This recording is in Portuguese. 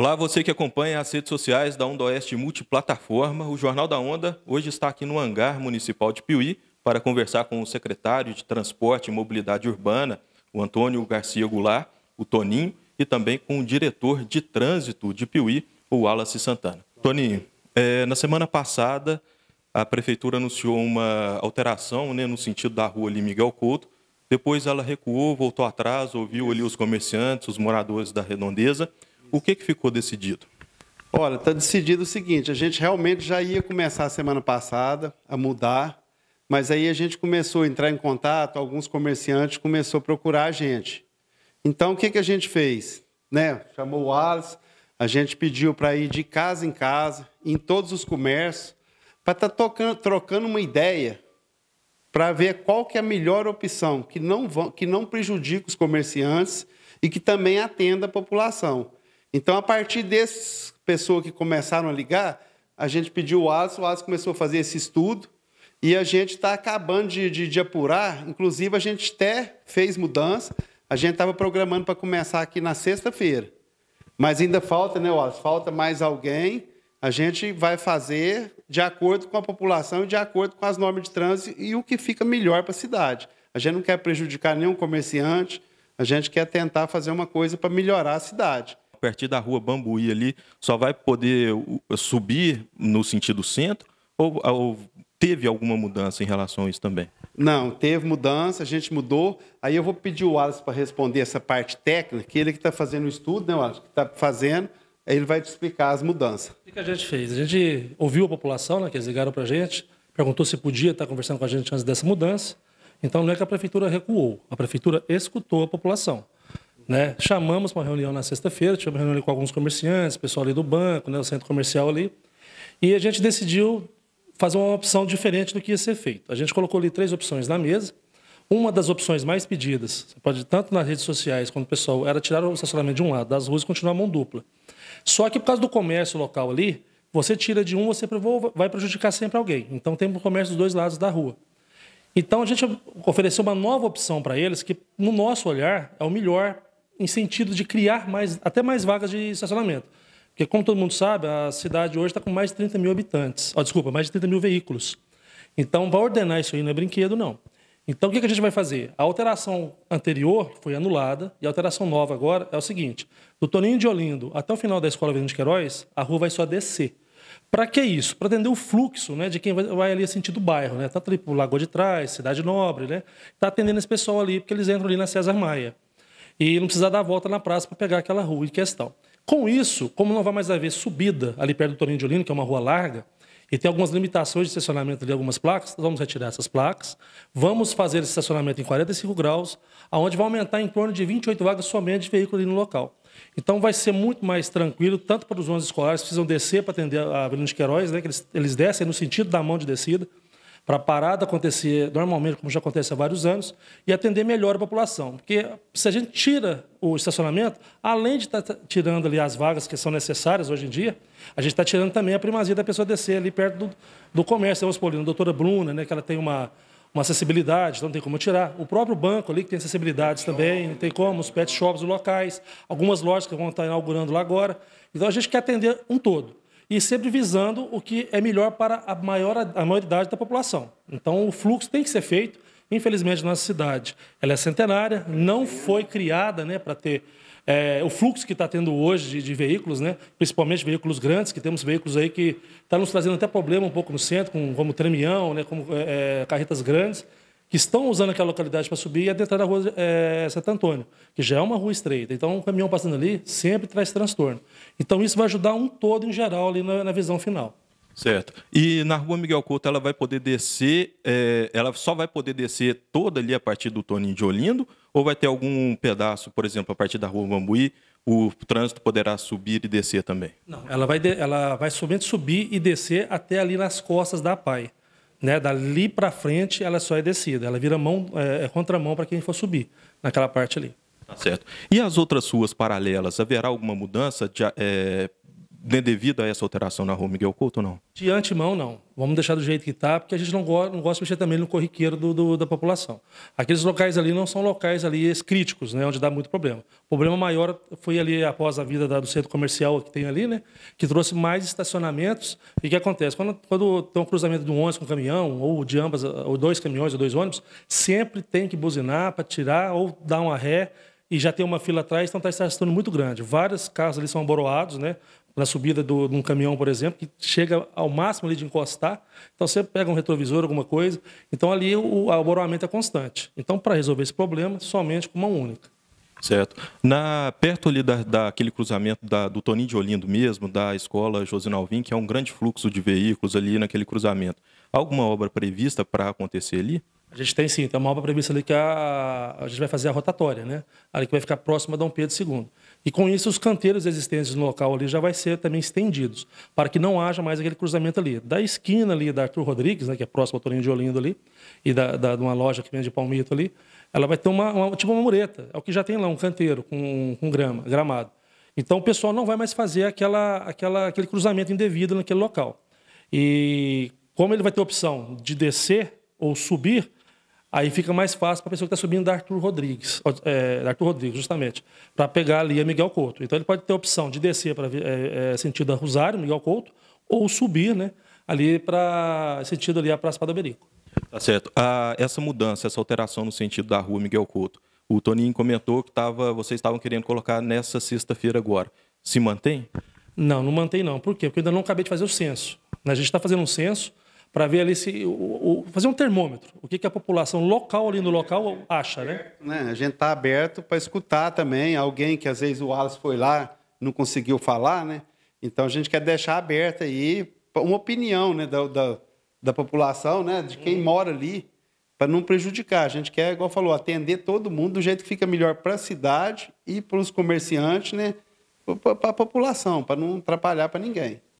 Olá, você que acompanha as redes sociais da Onda Oeste Multiplataforma. O Jornal da Onda hoje está aqui no hangar municipal de Piuí para conversar com o secretário de Transporte e Mobilidade Urbana, o Antônio Garcia Goulart, o Toninho, e também com o diretor de trânsito de Piuí, o Wallace Santana. Toninho, é, na semana passada a prefeitura anunciou uma alteração né, no sentido da rua ali Miguel Couto. Depois ela recuou, voltou atrás, ouviu ali os comerciantes, os moradores da redondeza o que, que ficou decidido? Olha, está decidido o seguinte: a gente realmente já ia começar a semana passada a mudar, mas aí a gente começou a entrar em contato, alguns comerciantes começou a procurar a gente. Então, o que, que a gente fez? Né? Chamou o Alice, a gente pediu para ir de casa em casa, em todos os comércios, para estar tá trocando uma ideia para ver qual que é a melhor opção, que não, que não prejudique os comerciantes e que também atenda a população. Então, a partir dessas pessoas que começaram a ligar, a gente pediu o ASO, o ASO começou a fazer esse estudo e a gente está acabando de, de, de, apurar. Inclusive, a gente até fez mudança, a gente estava programando para começar aqui na sexta-feira. Mas ainda falta, né, Wallace? Falta mais alguém. A gente vai fazer de acordo com a população e de acordo com as normas de trânsito e o que fica melhor para a cidade. A gente não quer prejudicar nenhum comerciante, a gente quer tentar fazer uma coisa para melhorar a cidade partir da rua Bambuí ali, só vai poder subir no sentido centro? Ou, ou teve alguma mudança em relação a isso também? Não, teve mudança, a gente mudou. Aí eu vou pedir o Wallace para responder essa parte técnica, que ele que está fazendo o estudo, né, Wallace? Que está fazendo, aí ele vai te explicar as mudanças. O que a gente fez? A gente ouviu a população, né, que eles ligaram para a gente, perguntou se podia estar tá conversando com a gente antes dessa mudança. Então não é que a prefeitura recuou, a prefeitura escutou a população. Né? Chamamos uma reunião na sexta-feira, tivemos uma reunião com alguns comerciantes, pessoal ali do banco, né, o centro comercial ali, e a gente decidiu fazer uma opção diferente do que ia ser feito. A gente colocou ali três opções na mesa. Uma das opções mais pedidas, você pode tanto nas redes sociais quanto pessoal, era tirar o estacionamento de um lado das ruas e continuar a mão dupla. Só que por causa do comércio local ali, você tira de um, você vai prejudicar sempre alguém. Então tem o comércio dos dois lados da rua. Então a gente ofereceu uma nova opção para eles que, no nosso olhar, é o melhor em sentido de criar mais, até mais vagas de estacionamento. Porque, como todo mundo sabe, a cidade hoje está com mais de 30 mil habitantes. Oh, desculpa, mais de 30 mil veículos. Então, vai ordenar isso aí, não é brinquedo, não. Então, o que a gente vai fazer? A alteração anterior foi anulada e a alteração nova agora é o seguinte: do Toninho de Olindo até o final da Escola Verde de Queiroz, a rua vai só descer. Para que isso? Para atender o fluxo né, de quem vai, vai ali sentido bairro, né? Tanto tá ali para o Lagoa de Trás, Cidade Nobre, né? Está atendendo esse pessoal ali, porque eles entram ali na César Maia e não precisar dar a volta na praça para pegar aquela rua em questão. Com isso, como não vai mais haver subida ali perto do Torinho de Olino, que é uma rua larga, e tem algumas limitações de estacionamento de algumas placas, vamos retirar essas placas, vamos fazer esse estacionamento em 45 graus, aonde vai aumentar em torno de 28 vagas somente de veículo ali no local. Então vai ser muito mais tranquilo, tanto para os ônibus escolares que precisam descer para atender a Avenida de Queiroz, né, que eles, eles descem no sentido da mão de descida, para parar de acontecer normalmente, como já acontece há vários anos, e atender melhor a população. Porque se a gente tira o estacionamento, além de estar tá tirando ali as vagas que são necessárias hoje em dia, a gente está tirando também a primazia da pessoa descer ali perto do, do comércio. Vamos supor, a doutora Bruna, né, que ela tem uma, uma acessibilidade, então não tem como tirar. O próprio banco ali, que tem acessibilidades também, não tem como, os pet shops, os locais, algumas lojas que vão estar inaugurando lá agora. Então a gente quer atender um todo e sempre visando o que é melhor para a, maior, a maioridade da população. Então, o fluxo tem que ser feito. Infelizmente, nossa cidade ela é centenária, não foi criada né, para ter é, o fluxo que está tendo hoje de, de, veículos, né, principalmente veículos grandes, que temos veículos aí que estão tá nos trazendo até problema um pouco no centro, com, como tremião, né, como é, carretas grandes que estão usando aquela localidade para subir e é adentrar a rua é, Santo Antônio, que já é uma rua estreita. Então, um caminhão passando ali sempre traz transtorno. Então, isso vai ajudar um todo em geral ali na, na visão final. Certo. E na rua Miguel Couto, ela vai poder descer, é, ela só vai poder descer toda ali a partir do Toninho de Olindo, ou vai ter algum pedaço, por exemplo, a partir da rua Bambuí, o trânsito poderá subir e descer também? Não, ela vai, de, ela vai somente subir e descer até ali nas costas da PAI. Né, dali para frente, ela só é descida. Ela vira mão, é, é contramão para quem for subir, naquela parte ali. Tá certo. E as outras ruas paralelas, haverá alguma mudança de, é, né, devido a essa alteração na rua Miguel Couto ou não? De antemão, não. Vamos deixar do jeito que está, porque a gente não, não gosta de mexer também no corriqueiro do, do, da população. Aqueles locais ali não são locais ali críticos, né, onde dá muito problema. O problema maior foi ali após a vida da, do centro comercial que tem ali, né, que trouxe mais estacionamentos. E o que acontece? Quando, quando tem um cruzamento de um ônibus com um caminhão, ou de ambas, ou dois caminhões, ou dois ônibus, sempre tem que buzinar para tirar ou dar uma ré e já tem uma fila atrás, então está se arrastando muito grande. Vários carros ali são aboroados, né? na subida do, de um caminhão, por exemplo, que chega ao máximo ali de encostar. Então você pega um retrovisor, alguma coisa. Então ali o, o aboramento é constante. Então para resolver esse problema, somente com mão única. Certo. Na, perto ali da, daquele cruzamento da, do Toninho de Olindo mesmo, da escola Josino Alvim, que é um grande fluxo de veículos ali naquele cruzamento. alguma obra prevista para acontecer ali? A gente tem sim, tem uma obra prevista ali que é a, a gente vai fazer a rotatória, né? Ali que vai ficar próxima a Dom Pedro II. E com isso, os canteiros existentes no local ali já vai ser também estendidos, para que não haja mais aquele cruzamento ali. Da esquina ali da Arthur Rodrigues, né, que é próximo ao Torinho de Olinda ali, e da, da, de uma loja que vem de palmito ali, ela vai ter uma, uma, tipo uma mureta. É o que já tem lá, um canteiro com, com grama, gramado. Então o pessoal não vai mais fazer aquela, aquela, aquele cruzamento indevido naquele local. E como ele vai ter opção de descer ou subir, Aí fica mais fácil para a pessoa que está subindo da Arthur Rodrigues, é, Arthur Rodrigues, justamente, para pegar ali a Miguel Couto. Então ele pode ter a opção de descer para é, é, sentido a Rosário, Miguel Couto, ou subir, né? Ali para sentido ali a Praça Padaberico. Tá certo. Ah, essa mudança, essa alteração no sentido da rua Miguel Couto, o Toninho comentou que tava, vocês estavam querendo colocar nessa sexta-feira agora. Se mantém? Não, não mantém não. Por quê? Porque eu ainda não acabei de fazer o censo. Né, a gente está fazendo um censo, para ver ali se o, o, fazer um termômetro, o que, que a população local ali no local acha, né? né? A gente está aberto para escutar também alguém que às vezes o Wallace foi lá não conseguiu falar, né? Então a gente quer deixar aberta aí uma opinião, né, da, da, da população, né, de quem hum. mora ali, para não prejudicar. A gente quer, igual falou, atender todo mundo do jeito que fica melhor para a cidade e para os comerciantes, né? Para a população, para não atrapalhar para ninguém.